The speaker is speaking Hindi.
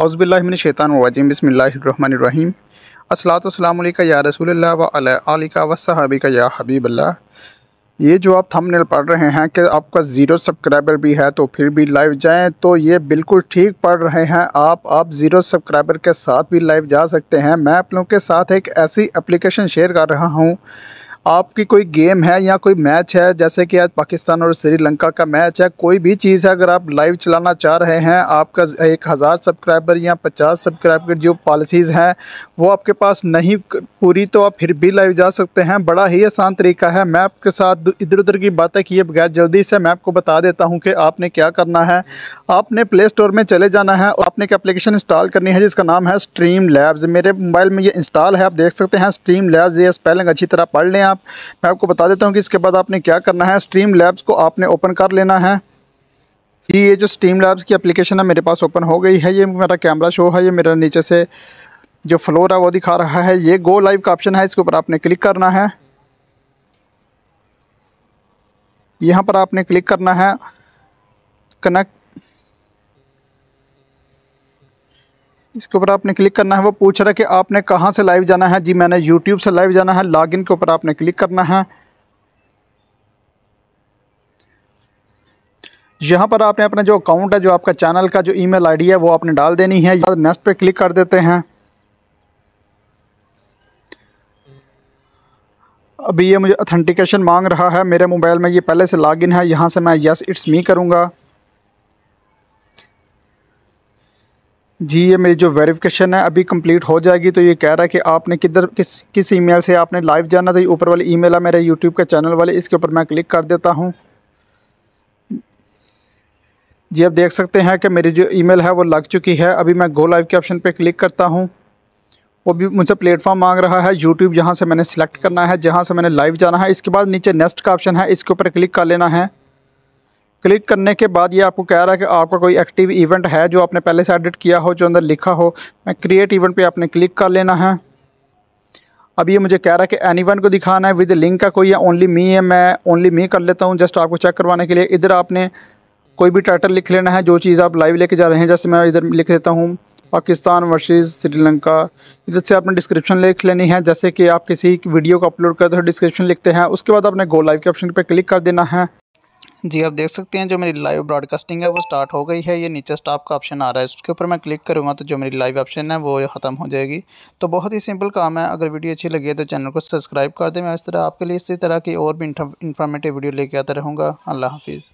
अउज़बिल्लिन शैतान वाजिम बसमीम असलातम या रसूल आलिका का या हबीबल्ला ये जो आप थंबनेल पढ़ रहे हैं कि आपका ज़ीरो सब्सक्राइबर भी है तो फिर भी लाइव जाएं तो ये बिल्कुल ठीक पढ़ रहे हैं आप आप ज़ीरो सब्सक्राइबर के साथ भी लाइव जा सकते हैं मैं आप लोगों के साथ एक ऐसी एप्लीकेशन शेयर कर रहा हूँ आपकी कोई गेम है या कोई मैच है जैसे कि आज पाकिस्तान और श्रीलंका का मैच है कोई भी चीज़ है अगर आप लाइव चलाना चाह रहे हैं आपका एक हज़ार सब्सक्राइबर या पचास सब्सक्राइबर जो पॉलिसीज़ हैं वो आपके पास नहीं पूरी तो आप फिर भी लाइव जा सकते हैं बड़ा ही आसान तरीका है मैं आपके साथ इधर उधर की बातें किए बगैर जल्दी से मैं आपको बता देता हूँ कि आपने क्या करना है आपने प्ले स्टोर में चले जाना है और आपने एक एप्लीकेशन इंस्टॉल करनी है जिसका नाम है स्ट्रीम लैब्स मेरे मोबाइल में ये इंस्टॉल है आप देख सकते हैं स्ट्रीम लैब्स ये स्पेलिंग अच्छी तरह पढ़ लें आप मैं आपको बता देता हूँ कि इसके बाद आपने क्या करना है स्ट्रीम लैब्स को आपने ओपन कर लेना है कि ये जो स्ट्रीम लैब्स की अप्लीकेशन है मेरे पास ओपन हो गई है ये मेरा कैमरा शो है ये मेरा नीचे से जो फ्लोर है वो दिखा रहा है ये गो लाइव का ऑप्शन है इसके ऊपर आपने क्लिक करना है यहाँ पर आपने क्लिक करना है कनेक्ट इसके ऊपर आपने क्लिक करना है वो पूछ रहा है कि आपने कहाँ से लाइव जाना है जी मैंने यूट्यूब से लाइव जाना है लॉगिन के ऊपर आपने क्लिक करना है यहाँ पर आपने अपना जो अकाउंट है जो आपका चैनल का जो ईमेल आईडी है वो आपने डाल देनी है या नेक्स्ट पे क्लिक कर देते हैं अभी ये मुझे अथेंटिकेशन मांग रहा है मेरे मोबाइल में ये पहले से लॉगिन है यहाँ से मैं यस इट्स मी करूँगा जी ये मेरी जो वेरिफिकेशन है अभी कंप्लीट हो जाएगी तो ये कह रहा है कि आपने किधर किस किस ईमेल से आपने लाइव जाना था ये ऊपर वाली ईमेल है मेरे यूट्यूब के चैनल वाले इसके ऊपर मैं क्लिक कर देता हूँ जी आप देख सकते हैं कि मेरी जो ईमेल है वो लग चुकी है अभी मैं गो लाइव के ऑप्शन पर क्लिक करता हूँ वो भी मुझसे प्लेटफॉर्म मांग रहा है यूट्यूब जहाँ से मैंने सेलेक्ट करना है जहाँ से मैंने लाइव जाना है इसके बाद नीचे नेक्स्ट का ऑप्शन है इसके ऊपर क्लिक कर लेना है क्लिक करने के बाद ये आपको कह रहा है कि आपका कोई एक्टिव इवेंट है जो आपने पहले से एडिट किया हो जो अंदर लिखा हो मैं क्रिएट इवेंट पे आपने क्लिक कर लेना है अब ये मुझे कह रहा है कि एनी को दिखाना है विद लिंक का कोई या ओनली मी है मैं ओनली मी कर लेता हूँ जस्ट आपको चेक करवाने के लिए इधर आपने कोई भी टाइटल लिख लेना है जो चीज़ आप लाइव लेके जा रहे हैं जैसे मैं इधर लिख देता हूँ पाकिस्तान वर्सेस श्रीलंका इधर से आपने डिस्क्रिप्शन लिख लेनी है जैसे कि आप किसी वीडियो को अपलोड करते हो डिस्क्रिप्शन लिखते हैं उसके बाद आपने गो लाइव के ऑप्शन पर क्लिक कर देना है जी आप देख सकते हैं जो मेरी लाइव ब्रॉडकास्टिंग है वो स्टार्ट हो गई है ये नीचे स्टॉप का ऑप्शन आ रहा है इसके ऊपर मैं क्लिक करूँगा तो जो मेरी लाइव ऑप्शन है वो ख़त्म हो जाएगी तो बहुत ही सिंपल काम है अगर वीडियो अच्छी लगी है तो चैनल को सब्सक्राइब कर दें मैं इस तरह आपके लिए इसी तरह की और भी इंफॉर्मेटिव वीडियो लेके आता रहूँगा अल्लाह हाफिज़